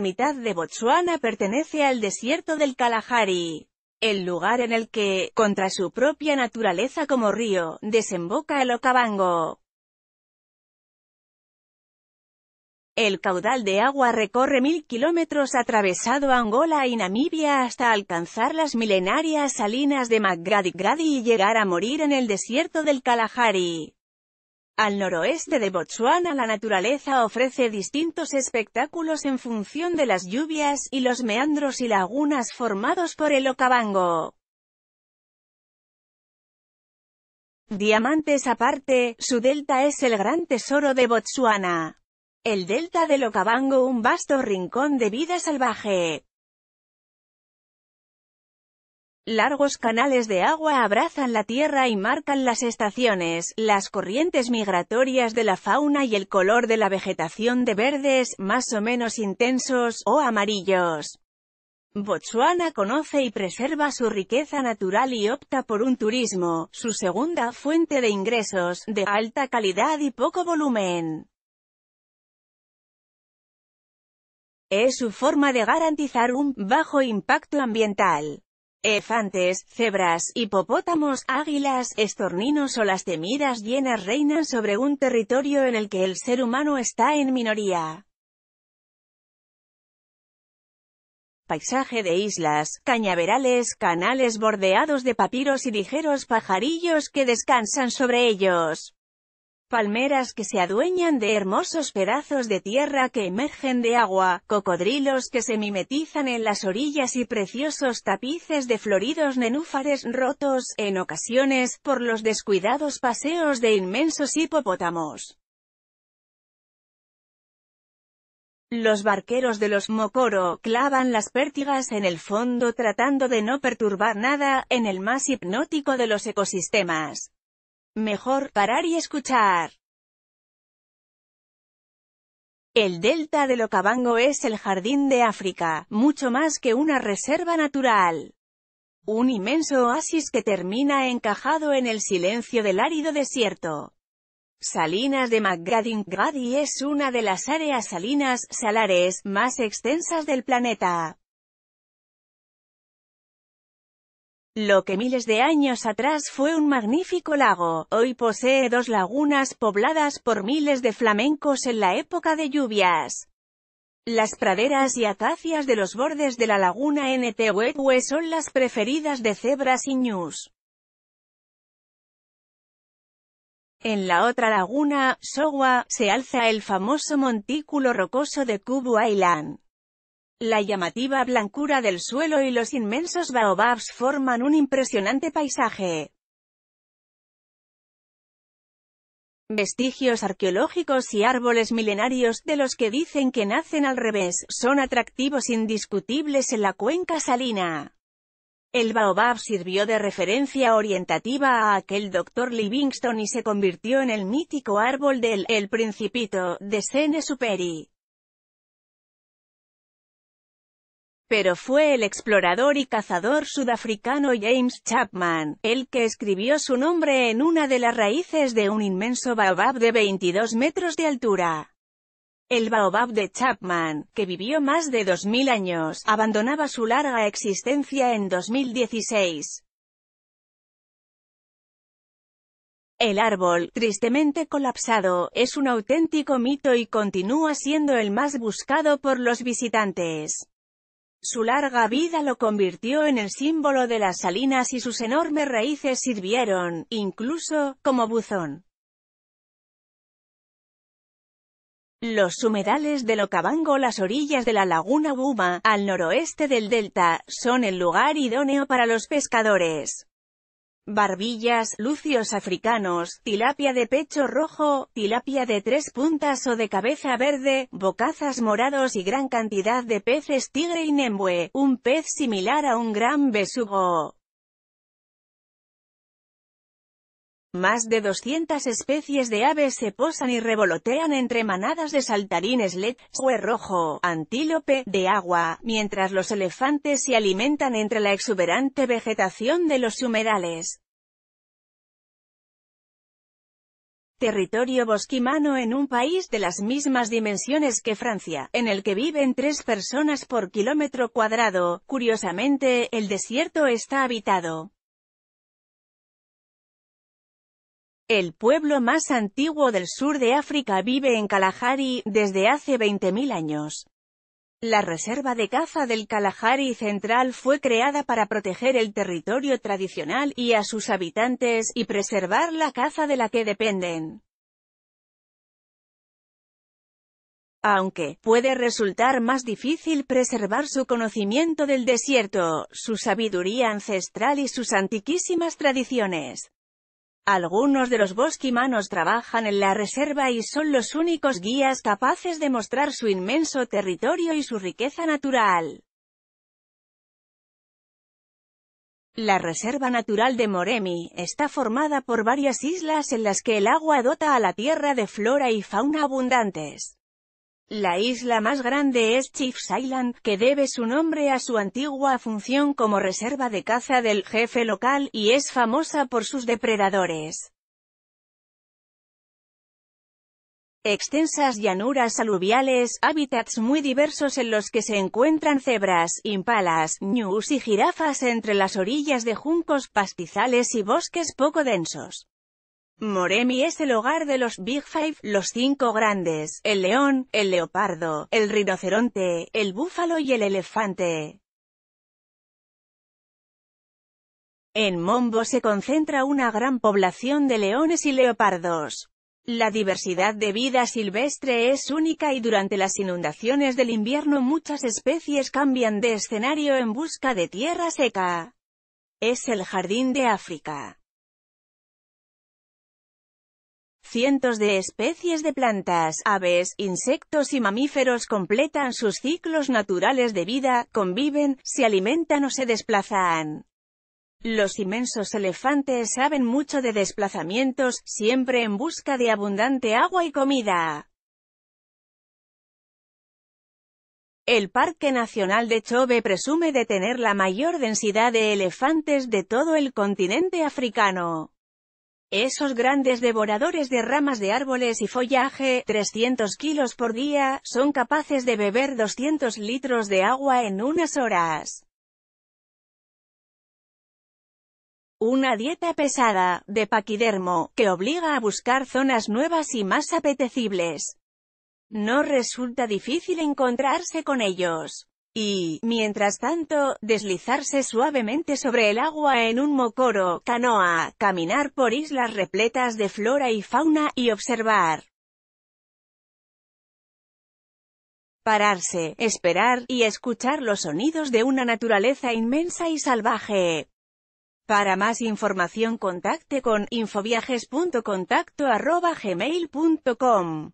mitad de Botsuana pertenece al desierto del Kalahari, el lugar en el que, contra su propia naturaleza como río, desemboca el Okavango. El caudal de agua recorre mil kilómetros atravesado Angola y Namibia hasta alcanzar las milenarias salinas de Maggradi Gradi y llegar a morir en el desierto del Kalahari. Al noroeste de Botsuana la naturaleza ofrece distintos espectáculos en función de las lluvias y los meandros y lagunas formados por el Okavango. Diamantes aparte, su delta es el gran tesoro de Botsuana. El delta del Okavango un vasto rincón de vida salvaje. Largos canales de agua abrazan la tierra y marcan las estaciones, las corrientes migratorias de la fauna y el color de la vegetación de verdes, más o menos intensos, o amarillos. Botsuana conoce y preserva su riqueza natural y opta por un turismo, su segunda fuente de ingresos, de alta calidad y poco volumen. Es su forma de garantizar un bajo impacto ambiental. Elefantes, cebras, hipopótamos, águilas, estorninos o las temidas llenas reinan sobre un territorio en el que el ser humano está en minoría. paisaje de islas, cañaverales, canales bordeados de papiros y ligeros pajarillos que descansan sobre ellos palmeras que se adueñan de hermosos pedazos de tierra que emergen de agua, cocodrilos que se mimetizan en las orillas y preciosos tapices de floridos nenúfares rotos, en ocasiones, por los descuidados paseos de inmensos hipopótamos. Los barqueros de los Mokoro clavan las pértigas en el fondo tratando de no perturbar nada, en el más hipnótico de los ecosistemas. Mejor parar y escuchar. El delta del Okavango es el jardín de África, mucho más que una reserva natural. Un inmenso oasis que termina encajado en el silencio del árido desierto. Salinas de mcgadin es una de las áreas salinas, salares, más extensas del planeta. Lo que miles de años atrás fue un magnífico lago, hoy posee dos lagunas pobladas por miles de flamencos en la época de lluvias. Las praderas y acacias de los bordes de la laguna NTWE son las preferidas de cebras y ñus. En la otra laguna, Sowa, se alza el famoso montículo rocoso de Kubu Island. La llamativa blancura del suelo y los inmensos baobabs forman un impresionante paisaje. Vestigios arqueológicos y árboles milenarios, de los que dicen que nacen al revés, son atractivos indiscutibles en la cuenca salina. El baobab sirvió de referencia orientativa a aquel doctor Livingstone y se convirtió en el mítico árbol del «El Principito» de Sene Superi. pero fue el explorador y cazador sudafricano James Chapman, el que escribió su nombre en una de las raíces de un inmenso baobab de 22 metros de altura. El baobab de Chapman, que vivió más de 2.000 años, abandonaba su larga existencia en 2016. El árbol, tristemente colapsado, es un auténtico mito y continúa siendo el más buscado por los visitantes. Su larga vida lo convirtió en el símbolo de las salinas y sus enormes raíces sirvieron, incluso, como buzón. Los humedales de Locabango, las orillas de la laguna Buma, al noroeste del delta, son el lugar idóneo para los pescadores barbillas, lucios africanos, tilapia de pecho rojo, tilapia de tres puntas o de cabeza verde, bocazas morados y gran cantidad de peces tigre y nembue, un pez similar a un gran besugo. Más de 200 especies de aves se posan y revolotean entre manadas de saltarines led, rojo, antílope, de agua, mientras los elefantes se alimentan entre la exuberante vegetación de los humedales. territorio bosquimano en un país de las mismas dimensiones que Francia, en el que viven tres personas por kilómetro cuadrado, curiosamente, el desierto está habitado. El pueblo más antiguo del sur de África vive en Kalahari, desde hace 20.000 años. La reserva de caza del Kalahari Central fue creada para proteger el territorio tradicional y a sus habitantes y preservar la caza de la que dependen. Aunque puede resultar más difícil preservar su conocimiento del desierto, su sabiduría ancestral y sus antiquísimas tradiciones. Algunos de los bosquimanos trabajan en la reserva y son los únicos guías capaces de mostrar su inmenso territorio y su riqueza natural. La Reserva Natural de Moremi, está formada por varias islas en las que el agua dota a la tierra de flora y fauna abundantes. La isla más grande es Chiefs Island, que debe su nombre a su antigua función como reserva de caza del jefe local, y es famosa por sus depredadores. Extensas llanuras aluviales, hábitats muy diversos en los que se encuentran cebras, impalas, ñus y jirafas entre las orillas de juncos, pastizales y bosques poco densos. Moremi es el hogar de los Big Five, los cinco grandes, el león, el leopardo, el rinoceronte, el búfalo y el elefante. En Mombo se concentra una gran población de leones y leopardos. La diversidad de vida silvestre es única y durante las inundaciones del invierno muchas especies cambian de escenario en busca de tierra seca. Es el jardín de África. Cientos de especies de plantas, aves, insectos y mamíferos completan sus ciclos naturales de vida, conviven, se alimentan o se desplazan. Los inmensos elefantes saben mucho de desplazamientos, siempre en busca de abundante agua y comida. El Parque Nacional de Chobe presume de tener la mayor densidad de elefantes de todo el continente africano. Esos grandes devoradores de ramas de árboles y follaje, 300 kilos por día, son capaces de beber 200 litros de agua en unas horas. Una dieta pesada, de paquidermo, que obliga a buscar zonas nuevas y más apetecibles. No resulta difícil encontrarse con ellos y, mientras tanto, deslizarse suavemente sobre el agua en un mocoro, canoa, caminar por islas repletas de flora y fauna, y observar. Pararse, esperar, y escuchar los sonidos de una naturaleza inmensa y salvaje. Para más información contacte con infoviajes.contacto.gmail.com